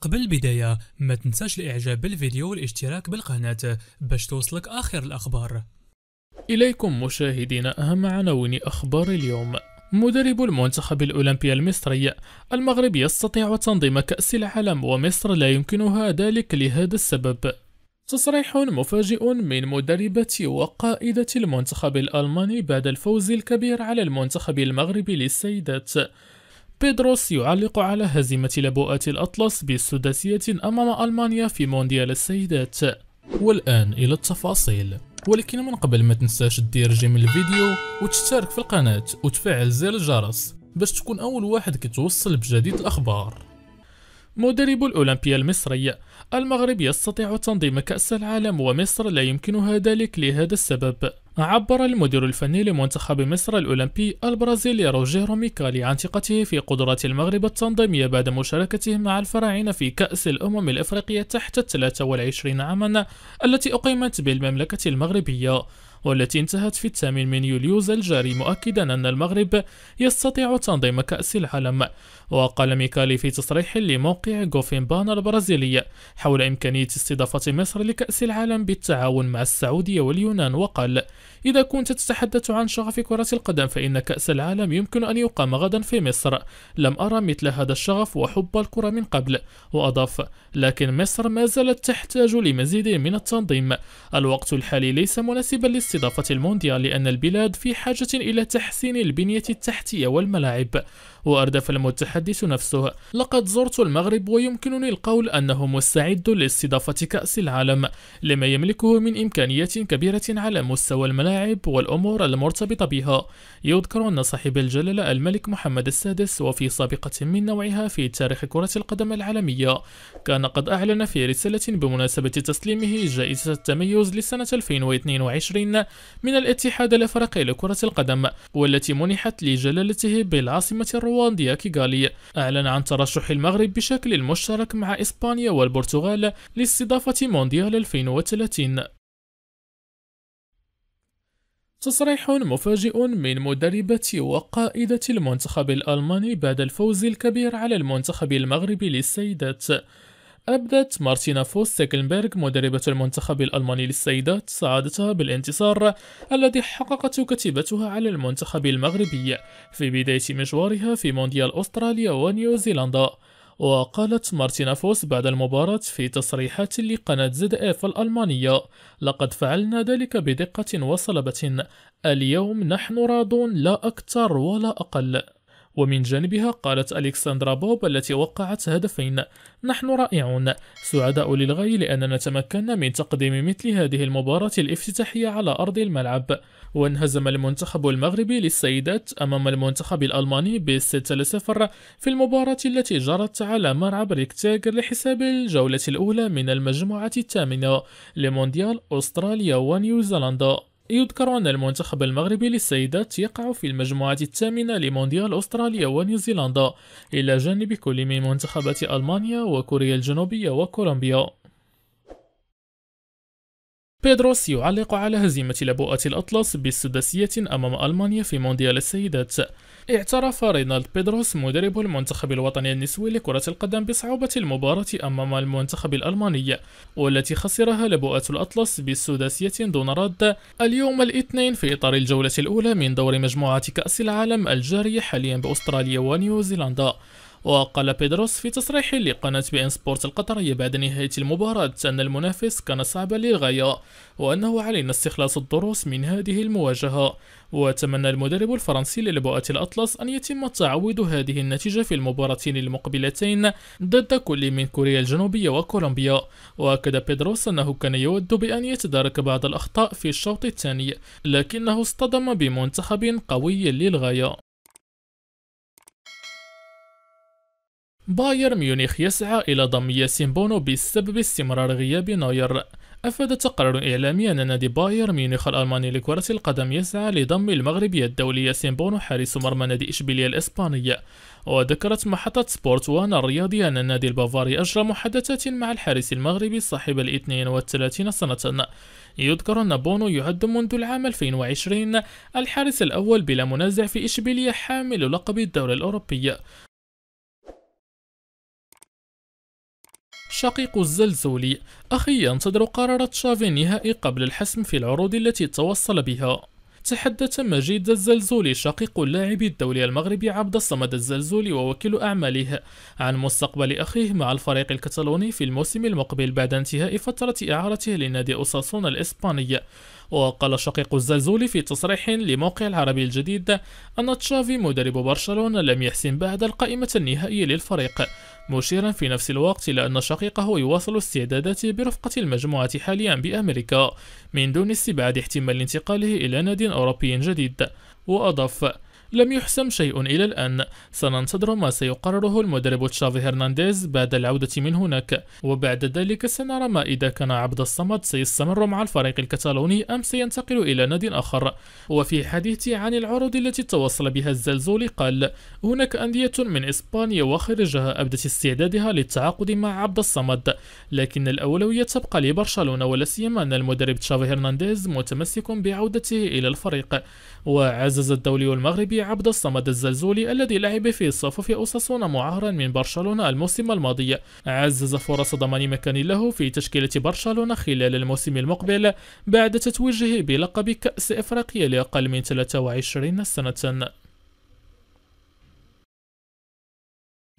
قبل البداية ما تنساش الاعجاب بالفيديو والاشتراك بالقناة باش توصلك اخر الاخبار اليكم مشاهدينا اهم عناوين اخبار اليوم مدرب المنتخب الأولمبي المصري المغرب يستطيع تنظيم كأس العالم ومصر لا يمكنها ذلك لهذا السبب تصريح مفاجئ من مدربة وقائدة المنتخب الألماني بعد الفوز الكبير على المنتخب المغربي للسيدات بيدروس يعلق على هزيمة لبؤات الأطلس بالسداسية أمام ألمانيا في مونديال السيدات والآن إلى التفاصيل ولكن من قبل ما تنساش دير جيم الفيديو وتشترك في القناة وتفعل زر الجرس باش تكون أول واحد كتوصل بجديد الأخبار مدرب الأولمبيا المصري المغرب يستطيع تنظيم كأس العالم ومصر لا يمكنها ذلك لهذا السبب عبر المدير الفني لمنتخب مصر الأولمبي البرازيلي روجيه روميكالي عن ثقته في قدرات المغرب التنظيمية بعد مشاركته مع الفراعنة في كأس الأمم الأفريقية تحت 23 عاما التي أقيمت بالمملكة المغربية والتي انتهت في الثامن من يوليوز الجاري مؤكدا أن المغرب يستطيع تنظيم كأس العالم وقال ميكالي في تصريح لموقع بان البرازيلي حول إمكانية استضافة مصر لكأس العالم بالتعاون مع السعودية واليونان وقال إذا كنت تتحدث عن شغف كرة القدم فإن كأس العالم يمكن أن يقام غدا في مصر لم أرى مثل هذا الشغف وحب الكرة من قبل وأضاف لكن مصر ما زالت تحتاج لمزيد من التنظيم الوقت الحالي ليس مناسبا للس استضافة المونديال لأن البلاد في حاجة إلى تحسين البنية التحتية والملاعب وأردف المتحدث نفسه لقد زرت المغرب ويمكنني القول أنه مستعد لاستضافة كأس العالم لما يملكه من إمكانيات كبيرة على مستوى الملاعب والأمور المرتبطة بها يذكر أن صاحب الجلالة الملك محمد السادس وفي سابقة من نوعها في تاريخ كرة القدم العالمية كان قد أعلن في رسالة بمناسبة تسليمه جائزة التميز لسنة 2022 من الاتحاد الأفريقي لكرة القدم والتي منحت لجلالته بالعاصمة الرواد روانديا كيغالي أعلن عن ترشح المغرب بشكل مشترك مع إسبانيا والبرتغال لاستضافة مونديال 2030 تصريح مفاجئ من مدربة وقائدة المنتخب الألماني بعد الفوز الكبير على المنتخب المغربي للسيدات أبدت مارتينا فوس سيكلنبرغ مدربة المنتخب الألماني للسيدات سعادتها بالانتصار الذي حققته كتيبتها على المنتخب المغربي في بداية مشوارها في مونديال أستراليا ونيوزيلندا وقالت مارتينا فوس بعد المباراة في تصريحات لقناة زد اف الألمانية لقد فعلنا ذلك بدقة وصلبة اليوم نحن راضون لا أكثر ولا أقل ومن جانبها قالت ألكسندرا بوب التي وقعت هدفين نحن رائعون سعداء للغاية لأننا تمكنا من تقديم مثل هذه المباراة الافتتاحية على أرض الملعب وانهزم المنتخب المغربي للسيدات أمام المنتخب الألماني 6 لسفر في المباراة التي جرت على ملعب ريكتاجر لحساب الجولة الأولى من المجموعة الثامنة لمونديال أستراليا ونيوزيلندا يذكر أن المنتخب المغربي للسيدات يقع في المجموعة الثامنة لمونديال أستراليا ونيوزيلندا إلى جانب كل من منتخبات ألمانيا وكوريا الجنوبية وكولومبيا بيدروس يعلق على هزيمة لبؤة الأطلس بالسداسية أمام ألمانيا في مونديال السيدات اعترف رينالد بيدروس مدرب المنتخب الوطني النسوي لكرة القدم بصعوبة المباراة أمام المنتخب الألماني والتي خسرها لبؤة الأطلس بسداسية دون رد اليوم الاثنين في إطار الجولة الأولى من دور مجموعة كأس العالم الجاري حاليا بأستراليا ونيوزيلندا وقال بيدروس في تصريح لقناة بي ان سبورت القطرية بعد نهاية المباراة أن المنافس كان صعبا للغاية وأنه علينا استخلاص الدروس من هذه المواجهة وتمنى المدرب الفرنسي للبؤة الأطلس أن يتم تعويض هذه النتيجة في المباراتين المقبلتين ضد كل من كوريا الجنوبية وكولومبيا وأكد بيدروس أنه كان يود بأن يتدارك بعض الأخطاء في الشوط الثاني لكنه اصطدم بمنتخب قوي للغاية بايرن ميونخ يسعى إلى ضم ياسين بونو بسبب استمرار غياب نوير أفاد تقرير إعلامي أن نادي بايرن ميونخ الألماني لكرة القدم يسعى لضم المغربي الدولي ياسين بونو حارس مرمى نادي إشبيلية الإسبانية وذكرت محطة سبورت وان الرياضي أن النادي البافاري أجرى محادثات مع الحارس المغربي صاحب الـ 32 سنة يذكر أن بونو يعد منذ العام 2020 الحارس الأول بلا منازع في إشبيلية حامل لقب الدوري الأوروبي شقيق الزلزولي أخي ينتظر قرار تشافي النهائي قبل الحسم في العروض التي توصل بها تحدث مجيد الزلزولي شقيق اللاعب الدولي المغربي عبد الصمد الزلزولي ووكيل أعماله عن مستقبل أخيه مع الفريق الكتالوني في الموسم المقبل بعد انتهاء فترة إعارته لنادي أوساسونا الإسباني وقال شقيق الزلزولي في تصريح لموقع العربي الجديد أن تشافي مدرب برشلونة لم يحسم بعد القائمة النهائية للفريق مشيرا في نفس الوقت إلى أن شقيقه يواصل استعداداته برفقة المجموعة حاليا بأمريكا من دون استبعاد احتمال انتقاله إلى نادي أوروبي جديد وأضاف لم يحسم شيء إلى الآن سننتظر ما سيقرره المدرب تشافي هرنانديز بعد العودة من هناك وبعد ذلك سنرى ما إذا كان عبد الصمد سيستمر مع الفريق الكتالوني أم سينتقل إلى نادي آخر وفي حديثه عن العروض التي تواصل بها الزلزول قال هناك أندية من إسبانيا وخارجها أبدت استعدادها للتعاقد مع عبد الصمد لكن الأولوية تبقى لبرشلونة ولا سيما أن المدرب تشافي هرنانديز متمسك بعودته إلى الفريق وعزز الدولي المغربي عبد الصمد الزلزولي الذي لعب في صفوف أوساسونا معارا من برشلونة الموسم الماضي عزز فرص ضمان مكان له في تشكيلة برشلونة خلال الموسم المقبل بعد تتويجه بلقب كأس إفريقيا لأقل من 23 سنة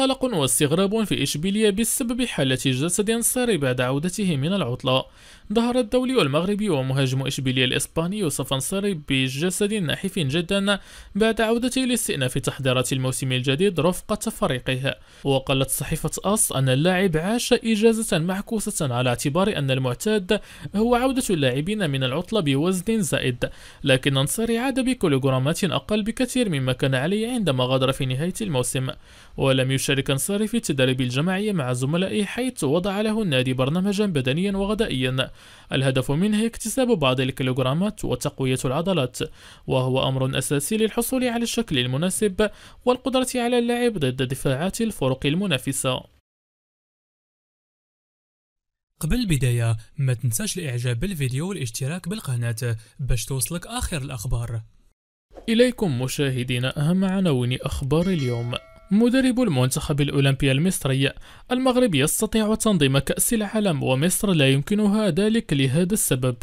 قلق واستغراب في إشبيلية بسبب حالة جسد سار بعد عودته من العطلة ظهر الدولي المغربي ومهاجم إشبيلية الإسباني يوسف أنصاري بجسد نحيف جدا بعد عودته لاستئناف تحضيرات الموسم الجديد رفقة فريقه وقالت صحيفة أص أن اللاعب عاش إجازة معكوسة على اعتبار أن المعتاد هو عودة اللاعبين من العطلة بوزن زائد لكن أنصاري عاد بكيلوغرامات أقل بكثير مما كان عليه عندما غادر في نهاية الموسم ولم يشاهد شاركا ساري في التدريب الجماعي مع زملائه حيث وضع له النادي برنامجا بدنيا وغذائيا الهدف منه اكتساب بعض الكيلوغرامات وتقوية العضلات وهو أمر أساسي للحصول على الشكل المناسب والقدرة على اللعب ضد دفاعات الفرق المنافسة قبل البداية ما تنساش الاعجاب بالفيديو والاشتراك بالقناة باش توصلك اخر الاخبار إليكم مشاهدين أهم عناوين أخبار اليوم مدرب المنتخب الأولمبي المصري المغرب يستطيع تنظيم كأس العالم ومصر لا يمكنها ذلك لهذا السبب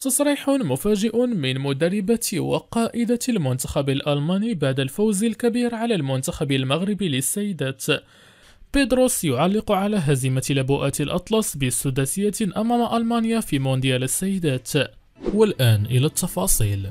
تصريح مفاجئ من مدربة وقائدة المنتخب الألماني بعد الفوز الكبير على المنتخب المغربي للسيدات بيدروس يعلق على هزيمة لبؤات الأطلس بالسداسية أمام ألمانيا في مونديال السيدات والآن إلى التفاصيل